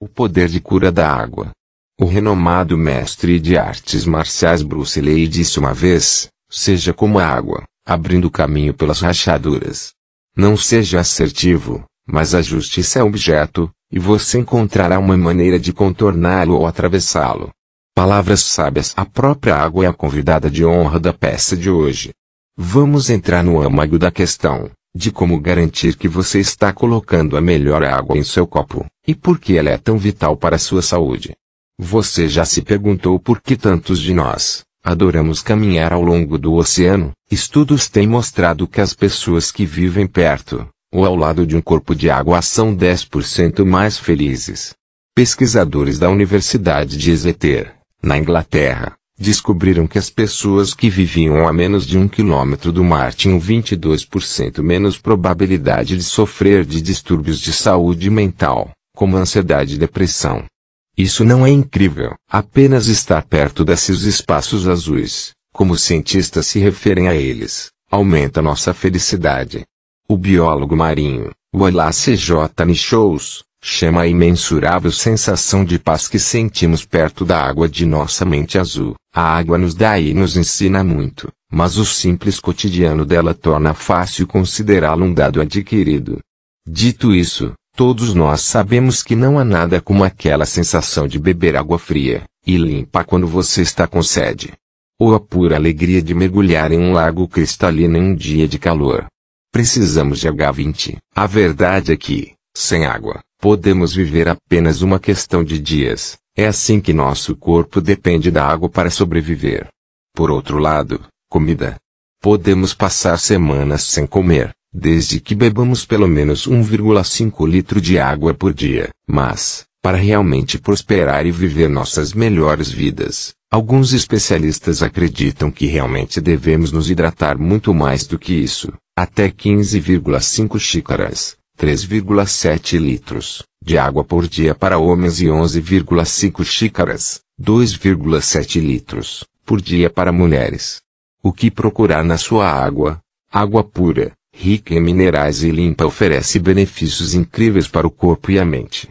O poder de cura da água. O renomado mestre de artes marciais Bruce Lee disse uma vez: seja como a água, abrindo caminho pelas rachaduras. Não seja assertivo, mas a justiça é objeto, e você encontrará uma maneira de contorná-lo ou atravessá-lo. Palavras sábias. A própria água é a convidada de honra da peça de hoje. Vamos entrar no âmago da questão de como garantir que você está colocando a melhor água em seu copo, e por que ela é tão vital para a sua saúde. Você já se perguntou por que tantos de nós adoramos caminhar ao longo do oceano? Estudos têm mostrado que as pessoas que vivem perto ou ao lado de um corpo de água são 10% mais felizes. Pesquisadores da Universidade de Exeter, na Inglaterra, descobriram que as pessoas que viviam a menos de um quilômetro do mar tinham 22% menos probabilidade de sofrer de distúrbios de saúde mental, como ansiedade e depressão. Isso não é incrível, apenas estar perto desses espaços azuis, como os cientistas se referem a eles, aumenta nossa felicidade. O biólogo marinho, Wallace J. Nichols, chama a imensurável sensação de paz que sentimos perto da água de nossa mente azul. A água nos dá e nos ensina muito, mas o simples cotidiano dela torna fácil considerá-la um dado adquirido. Dito isso, todos nós sabemos que não há nada como aquela sensação de beber água fria e limpa quando você está com sede. Ou a pura alegria de mergulhar em um lago cristalino em um dia de calor. Precisamos de H20. A verdade é que, sem água, Podemos viver apenas uma questão de dias, é assim que nosso corpo depende da água para sobreviver. Por outro lado, comida. Podemos passar semanas sem comer, desde que bebamos pelo menos 1,5 litro de água por dia. Mas, para realmente prosperar e viver nossas melhores vidas, alguns especialistas acreditam que realmente devemos nos hidratar muito mais do que isso, até 15,5 xícaras, 3,7 litros, de água por dia para homens e 11,5 xícaras, 2,7 litros, por dia para mulheres. O que procurar na sua água, água pura, rica em minerais e limpa oferece benefícios incríveis para o corpo e a mente.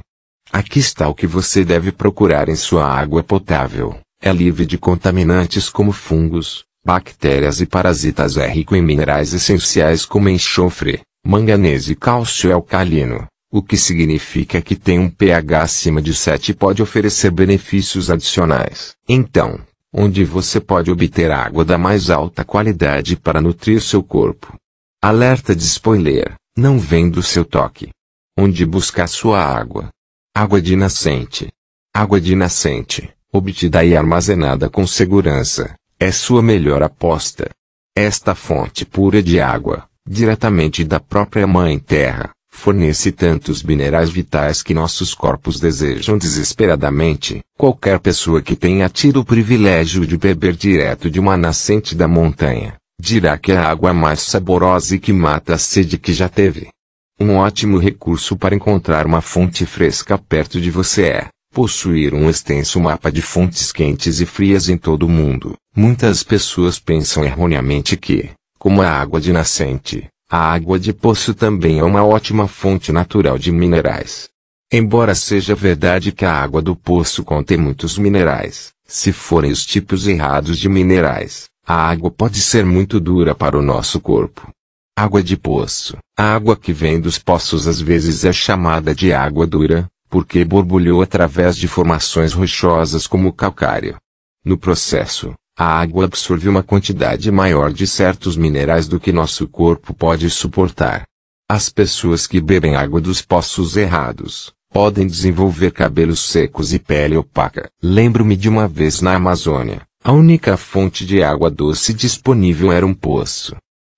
Aqui está o que você deve procurar em sua água potável. É livre de contaminantes como fungos, bactérias e parasitas. É rico em minerais essenciais como enxofre, manganês e cálcio alcalino, o que significa que tem um pH acima de 7 e pode oferecer benefícios adicionais. Então, onde você pode obter água da mais alta qualidade para nutrir seu corpo. Alerta de spoiler, não vem do seu toque. Onde buscar sua água? Água de nascente. Água de nascente, obtida e armazenada com segurança, é sua melhor aposta. Esta fonte pura de água, diretamente da própria Mãe Terra, fornece tantos minerais vitais que nossos corpos desejam desesperadamente. Qualquer pessoa que tenha tido o privilégio de beber direto de uma nascente da montanha, dirá que é a água mais saborosa e que mata a sede que já teve. Um ótimo recurso para encontrar uma fonte fresca perto de você é possuir um extenso mapa de fontes quentes e frias em todo o mundo. Muitas pessoas pensam erroneamente que, como a água de nascente, a água de poço também é uma ótima fonte natural de minerais. Embora seja verdade que a água do poço contém muitos minerais, se forem os tipos errados de minerais, a água pode ser muito dura para o nosso corpo. Água de poço. A água que vem dos poços às vezes é chamada de água dura, porque borbulhou através de formações rochosas como o calcário. No processo, a água absorve uma quantidade maior de certos minerais do que nosso corpo pode suportar. As pessoas que bebem água dos poços errados podem desenvolver cabelos secos e pele opaca. Lembro-me de uma vez na Amazônia, a única fonte de água doce disponível era um poço.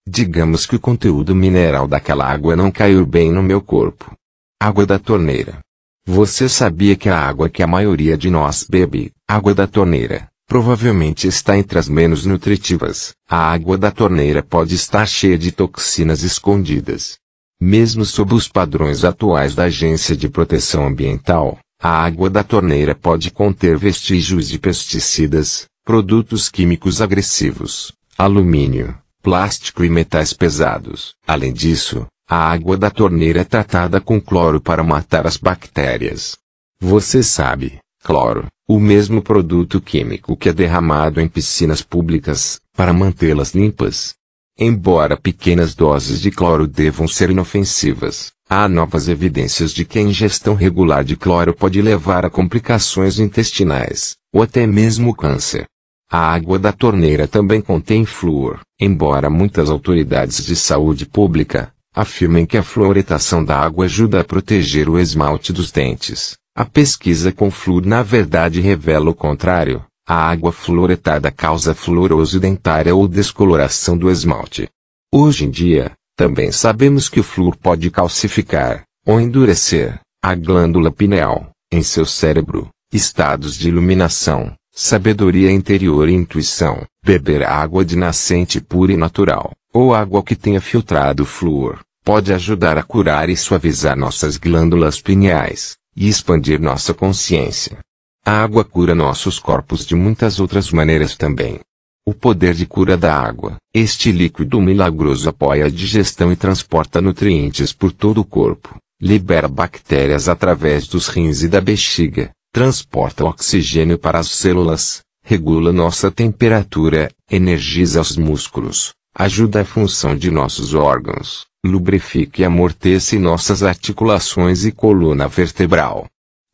Digamos que o conteúdo mineral daquela água não caiu bem no meu corpo. Água da torneira. Você sabia que a água que a maioria de nós bebe, água da torneira, provavelmente está entre as menos nutritivas. A água da torneira pode estar cheia de toxinas escondidas. Mesmo sob os padrões atuais da Agência de Proteção Ambiental, a água da torneira pode conter vestígios de pesticidas, produtos químicos agressivos, alumínio, plástico e metais pesados. Além disso, a água da torneira é tratada com cloro para matar as bactérias. Você sabe, cloro, o mesmo produto químico que é derramado em piscinas públicas, para mantê-las limpas. Embora pequenas doses de cloro devam ser inofensivas, há novas evidências de que a ingestão regular de cloro pode levar a complicações intestinais, ou até mesmo câncer. A água da torneira também contém flúor, embora muitas autoridades de saúde pública afirmem que a fluoretação da água ajuda a proteger o esmalte dos dentes. A pesquisa com flúor na verdade revela o contrário. A água fluoretada causa fluorose dentária ou descoloração do esmalte. Hoje em dia, também sabemos que o flúor pode calcificar, ou endurecer, a glândula pineal, em seu cérebro, estados de iluminação, sabedoria interior e intuição, beber água de nascente pura e natural, ou água que tenha filtrado flúor, pode ajudar a curar e suavizar nossas glândulas pineais e expandir nossa consciência. A água cura nossos corpos de muitas outras maneiras também. O poder de cura da água. Este líquido milagroso apoia a digestão e transporta nutrientes por todo o corpo, libera bactérias através dos rins e da bexiga, transporta oxigênio para as células, regula nossa temperatura, energiza os músculos, ajuda a função de nossos órgãos, lubrifica e amortece nossas articulações e coluna vertebral.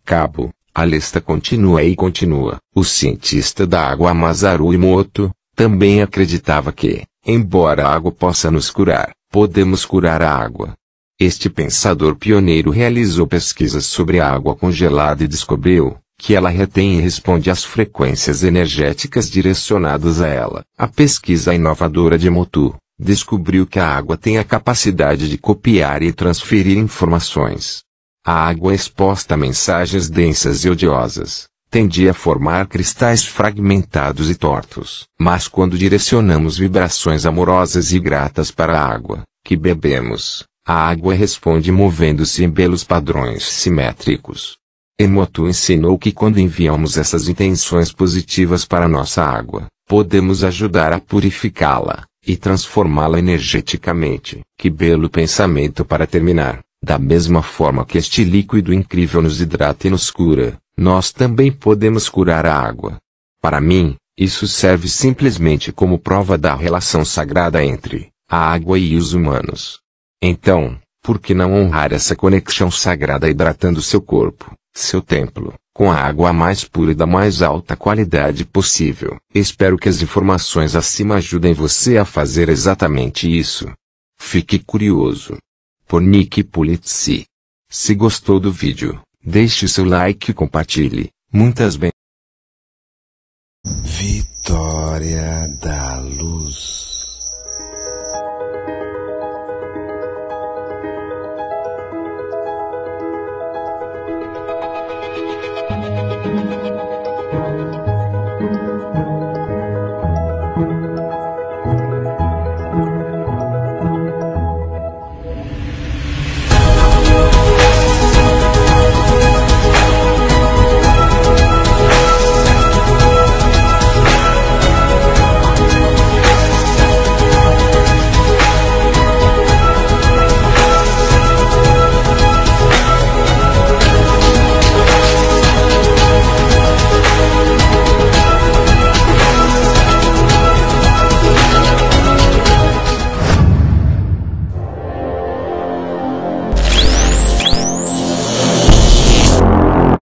Cabo, a lista continua e continua. O cientista da água Masaru Emoto, também acreditava que, embora a água possa nos curar, podemos curar a água. Este pensador pioneiro realizou pesquisas sobre a água congelada e descobriu, que ela retém e responde às frequências energéticas direcionadas a ela. A pesquisa inovadora de Motu descobriu que a água tem a capacidade de copiar e transferir informações. A água exposta a mensagens densas e odiosas tendia a formar cristais fragmentados e tortos. Mas quando direcionamos vibrações amorosas e gratas para a água que bebemos, a água responde movendo-se em belos padrões simétricos. Emoto ensinou que quando enviamos essas intenções positivas para nossa água, podemos ajudar a purificá-la e transformá-la energeticamente. Que belo pensamento para terminar. Da mesma forma que este líquido incrível nos hidrata e nos cura, nós também podemos curar a água. Para mim, isso serve simplesmente como prova da relação sagrada entre a água e os humanos. Então, por que não honrar essa conexão sagrada hidratando seu corpo, seu templo, com a água mais pura e da mais alta qualidade possível. Espero que as informações acima ajudem você a fazer exatamente isso. Fique curioso. Por Nick Pulitzi. Se gostou do vídeo, deixe seu like e compartilhe. Muitas bem. Vitória da